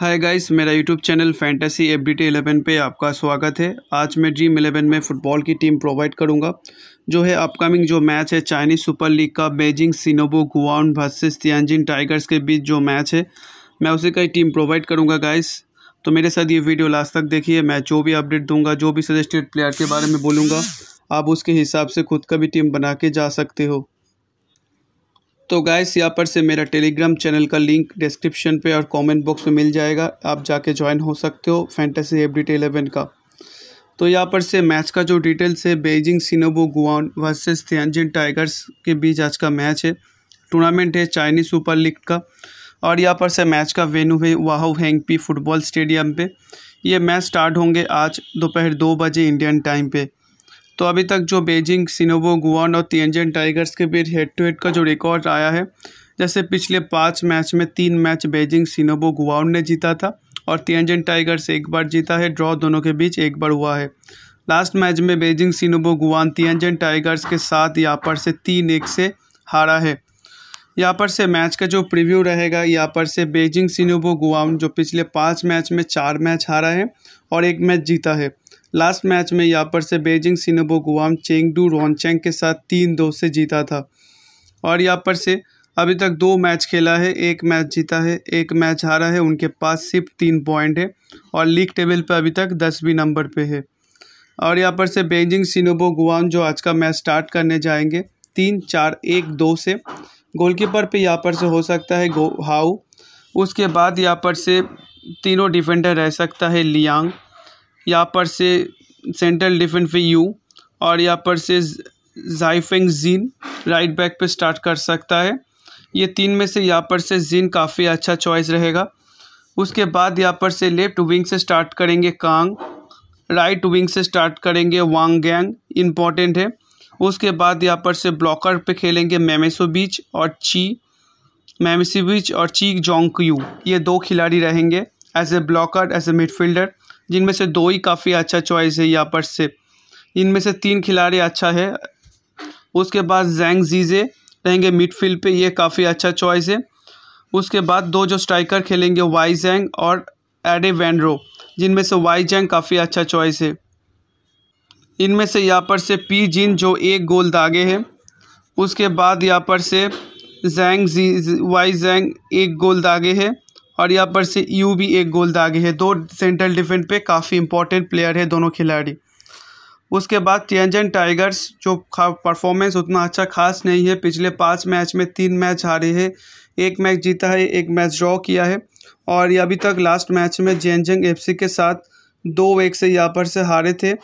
हाय guys मेरा YouTube channel fantasy F D T पर आपका स्वागत है आज मैं ड्रीम इलेवन में फ़ुटबॉल की टीम प्रोवाइड करूंगा जो है अपकमिंग जो मैच है चाइनीज़ सुपर लीग का Beijing Sinobo Guoan versus Tianjin Tigers के बीच जो मैच है मैं उसे का ही टीम प्रोवाइड करूँगा गाइस तो मेरे साथ ये वीडियो लास्ट तक देखिए मैं जो भी अपडेट दूंगा जो भी सजेस्टेड प्लेयर के बारे में बोलूँगा आप उसके हिसाब से खुद का भी टीम बना के जा सकते हो तो गाइस यहाँ पर से मेरा टेलीग्राम चैनल का लिंक डिस्क्रिप्शन पे और कमेंट बॉक्स में मिल जाएगा आप जाके ज्वाइन हो सकते हो फैंटेसी एफ डी एलेवन का तो यहाँ पर से मैच का जो डिटेल्स है Beijing Sinobo Guoan versus Tianjin Tigers के बीच आज का मैच है टूर्नामेंट है चाइनीज सुपर लीग का और यहाँ पर से मैच का वेन्यू है वाहू हैंगपी फुटबॉल स्टेडियम पर यह मैच स्टार्ट होंगे आज दोपहर दो बजे इंडियन टाइम पर तो अभी तक जो बेजिंग सिनोवो गुआन और तियंजन टाइगर्स के बीच हेड टू हेड का जो रिकॉर्ड आया है जैसे पिछले पाँच मैच में तीन मैच बेजिंग सिनोबो गुआन ने जीता था और तियंजन टाइगर्स एक बार जीता है ड्रॉ दोनों के बीच एक बार हुआ है लास्ट मैच में Beijing Sinobo Guoan Tianjin Tigers के साथ यहाँ पर से तीन एक से हारा है यहाँ पर से मैच का जो प्रीव्यू रहेगा यहाँ पर से बेजिंग सिनोबो गुआन जो पिछले पाँच मैच में चार मैच हारा है और एक मैच जीता है लास्ट मैच में यापर से Beijing Sinobo Guoan Chengdu Rongcheng के साथ तीन दो से जीता था और यापर से अभी तक दो मैच खेला है एक मैच जीता है एक मैच हारा है उनके पास सिर्फ तीन पॉइंट है और लीग टेबल पर अभी तक दसवीं नंबर पर है और यहाँ पर से बेजिंग सिनोबो गुआम जो आज का मैच स्टार्ट करने जाएंगे तीन चार एक दो से गोलकीपर पे यहाँ पर से हो सकता है गो हाउ उसके बाद यहाँ पर से तीनों डिफेंडर रह सकता है लियांग यहाँ पर से सेंट्रल डिफेंस पे यू और यहाँ पर से जाइफेंग जीन राइट बैक पे स्टार्ट कर सकता है ये तीन में से यहाँ पर से जीन काफ़ी अच्छा चॉइस रहेगा उसके बाद यहाँ पर से लेफ्ट विंग से स्टार्ट करेंगे कांग राइट विंग से स्टार्ट करेंगे वांग गैंग इम्पॉर्टेंट है उसके बाद यहाँ पर से ब्लॉकर पे खेलेंगे मेमेसो बीच और ची मेमेसो बीच और ची जोंग यू ये दो खिलाड़ी रहेंगे as a blocker as a midfielder जिनमें से दो ही काफ़ी अच्छा चॉइस है यहाँ पर से इनमें से तीन खिलाड़ी अच्छा है उसके बाद जैंग जीजे रहेंगे मिडफील्ड पे ये काफ़ी अच्छा चॉइस है उसके बाद दो जो स्ट्राइकर खेलेंगे वाई जैंग और एडे वैनरो जिनमें से वाई जैंग काफ़ी अच्छा चॉइस है इनमें से यहाँ पर से पी जिन जो एक गोल दागे हैं उसके बाद यहाँ पर से जैंग जी वाई जैंग एक गोल दागे है और यहाँ पर से यू भी एक गोल दागे है दो सेंट्रल डिफेंस पे काफ़ी इंपॉर्टेंट प्लेयर है दोनों खिलाड़ी उसके बाद टेंजन टाइगर्स जो परफॉर्मेंस उतना अच्छा खास नहीं है पिछले पाँच मैच में तीन मैच हारे हैं एक मैच जीता है एक मैच ड्रॉ किया है और ये अभी तक लास्ट मैच में जेंजंग एफसी के साथ दो एक से यहाँ पर से हारे थे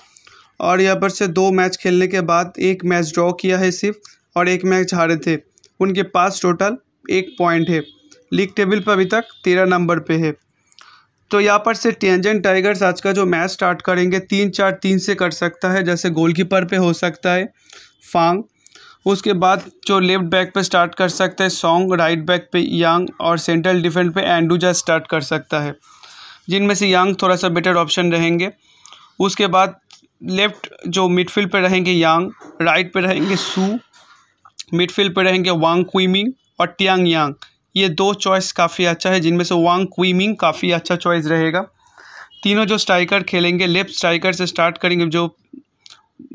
और यहाँ पर से दो मैच खेलने के बाद एक मैच ड्रॉ किया है सिर्फ और एक मैच हारे थे उनके पास टोटल एक पॉइंट है लीग टेबल पर अभी तक तेरह नंबर पे है तो यहाँ पर से टेंजन टाइगर्स आज का जो मैच स्टार्ट करेंगे तीन चार तीन से कर सकता है जैसे गोलकीपर पे हो सकता है फांग उसके बाद जो लेफ्ट बैक पे स्टार्ट कर सकता है सॉन्ग राइट बैक पे यांग और सेंट्रल डिफेंस पे एंडूजा स्टार्ट कर सकता है जिनमें से यांग थोड़ा सा बेटर ऑप्शन रहेंगे उसके बाद लेफ्ट जो मिडफील्ड पे रहेंगे यांग राइट पे रहेंगे सू मिडफील्ड पे रहेंगे वांग क्विमिंग और टियांग यांग ये दो चॉइस काफ़ी अच्छा है जिनमें से वांग क्वीमिंग काफ़ी अच्छा चॉइस रहेगा तीनों जो स्ट्राइकर खेलेंगे लेफ्ट स्ट्राइकर से स्टार्ट करेंगे जो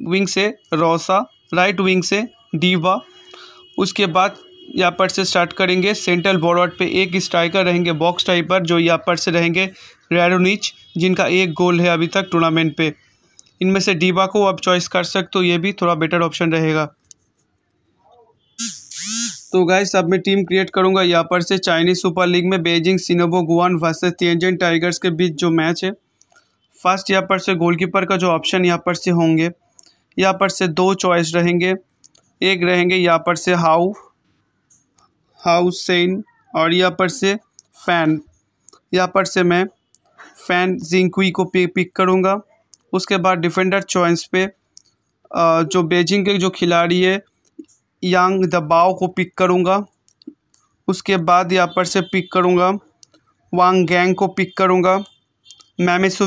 विंग से रोसा राइट विंग से डीवा उसके बाद यहाँ पर से स्टार्ट करेंगे सेंट्रल बॉर्डर पे एक स्ट्राइकर रहेंगे बॉक्स स्ट्राइपर जो यहाँ पर से रहेंगे रेडोनिच जिनका एक गोल है अभी तक टूर्नामेंट पे इनमें से डीबा को आप चॉइस कर सकते हो ये भी थोड़ा बेटर ऑप्शन रहेगा तो गाइस अब मैं टीम क्रिएट करूंगा यहाँ पर से चाइनीज़ सुपर लीग में Beijing Sinobo Guoan versus Tianjin Tigers के बीच जो मैच है फर्स्ट यहाँ पर से गोलकीपर का जो ऑप्शन यहाँ पर से होंगे यहाँ पर से दो चॉइस रहेंगे एक रहेंगे यहाँ पर से हाउ हाउ सेन और यहाँ पर से फ़ैन यहाँ पर से मैं फ़ैन जिंकुई को पिक करूँगा उसके बाद डिफेंडर चॉइस पे जो बेजिंग के जो खिलाड़ी है यांग दबाव को पिक करूँगा उसके बाद यहाँ पर से पिक करूँगा वांग गैंग को पिक करूँगा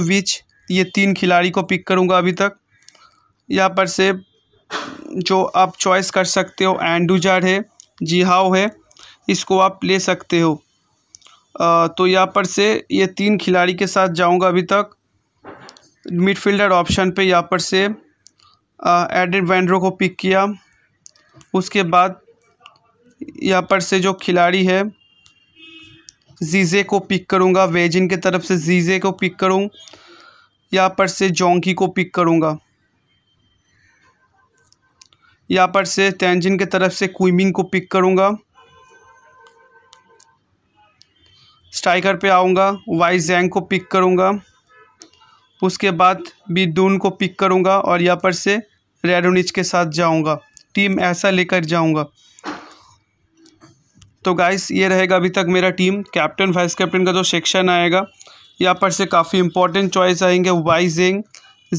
विच ये तीन खिलाड़ी को पिक करूँगा अभी तक यहाँ पर से जो आप चॉइस कर सकते हो एंडूजार है जिहाओ है इसको आप ले सकते हो आ, तो यहाँ पर से ये तीन खिलाड़ी के साथ जाऊँगा अभी तक मिडफील्डर ऑप्शन पे यहाँ पर से एडेड वैंड्रो को पिक किया उसके बाद यहाँ पर से जो खिलाड़ी है जीजे को पिक करूँगा वेजिन के तरफ से जीजे को पिक करूँ यहाँ पर से जोंकी को पिक करूँगा यहाँ पर से तेंजिन के तरफ से क्विमिंग को पिक करूँगा स्ट्राइकर पे आऊँगा वाई जैंग को पिक करूँगा उसके बाद बीदून को पिक करूँगा और यहाँ पर से रेडोनिच के साथ जाऊँगा टीम ऐसा लेकर जाऊंगा तो गाइस ये रहेगा अभी तक मेरा टीम कैप्टन वाइस कैप्टन का जो सेक्शन आएगा यहाँ पर से काफ़ी इंपॉर्टेंट चॉइस आएंगे वाइजेंग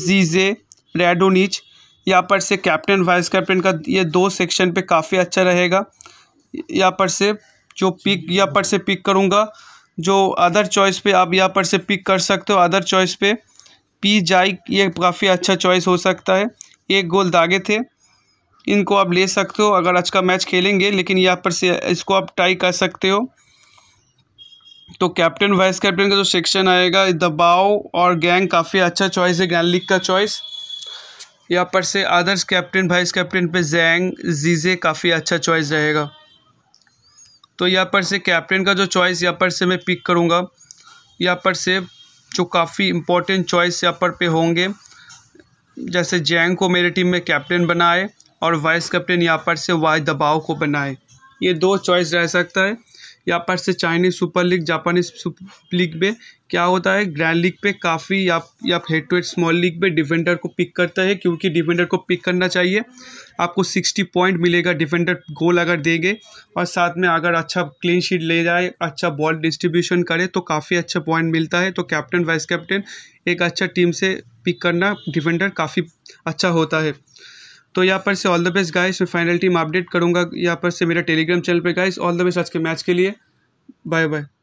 जीजे रेडोनीच यहाँ पर से कैप्टन वाइस कैप्टन का ये दो सेक्शन पे काफ़ी अच्छा रहेगा यहाँ पर से जो पिक यहाँ पर से पिक करूँगा जो अदर चॉइस पे आप यहाँ पर से पिक कर सकते हो अदर चॉइस पे पी जाइक ये काफ़ी अच्छा चॉइस हो सकता है एक गोल दागे थे इनको आप ले सकते हो अगर आज का मैच खेलेंगे लेकिन यहाँ पर से इसको आप ट्राई कर सकते हो तो कैप्टन वाइस कैप्टन का जो सेक्शन आएगा दबाव और गैंग काफ़ी अच्छा चॉइस है गैंग लीग का चॉइस यहाँ पर से अदर्स कैप्टन वाइस कैप्टन पे जैंग जीजे काफ़ी अच्छा चॉइस रहेगा तो यहाँ पर से कैप्टन का जो चॉइस यहाँ पर से मैं पिक करूँगा यहाँ पर से जो काफ़ी इम्पोर्टेंट चॉइस यहाँ पर पे होंगे जैसे जैंग को मेरे टीम में कैप्टन बनाए और वाइस कैप्टन यहाँ पर से वाई दबाव को बनाए ये दो चॉइस रह सकता है यहाँ पर से चाइनीज सुपर लीग जापानी सुपर लीग में क्या होता है ग्रैंड लीग पे काफ़ी या या head to head small league पे डिफेंडर को पिक करता है क्योंकि डिफेंडर को पिक करना चाहिए आपको सिक्सटी पॉइंट मिलेगा डिफेंडर गोल अगर देंगे और साथ में अगर अच्छा क्लीन शीट ले जाए अच्छा बॉल डिस्ट्रीब्यूशन करे तो काफ़ी अच्छा पॉइंट मिलता है तो कैप्टन वाइस कैप्टन एक अच्छा टीम से पिक करना डिफेंडर काफ़ी अच्छा होता है तो यहाँ पर से ऑल द बेस्ट गाइस मैं फाइनल टीम अपडेट करूँगा यहाँ पर से मेरा टेलीग्राम चैनल पे गाइस ऑल द बेस्ट आज के मैच के लिए बाय बाय